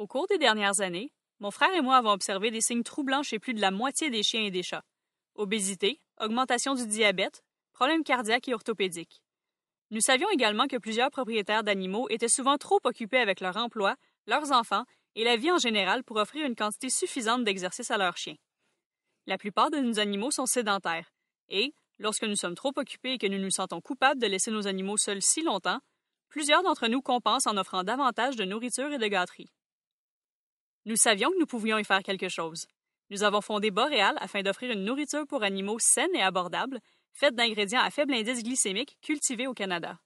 Au cours des dernières années, mon frère et moi avons observé des signes troublants chez plus de la moitié des chiens et des chats. Obésité, augmentation du diabète, problèmes cardiaques et orthopédiques. Nous savions également que plusieurs propriétaires d'animaux étaient souvent trop occupés avec leur emploi, leurs enfants et la vie en général pour offrir une quantité suffisante d'exercice à leurs chiens. La plupart de nos animaux sont sédentaires et, lorsque nous sommes trop occupés et que nous nous sentons coupables de laisser nos animaux seuls si longtemps, plusieurs d'entre nous compensent en offrant davantage de nourriture et de gâteries. Nous savions que nous pouvions y faire quelque chose. Nous avons fondé Boréal afin d'offrir une nourriture pour animaux saine et abordable, faite d'ingrédients à faible indice glycémique cultivés au Canada.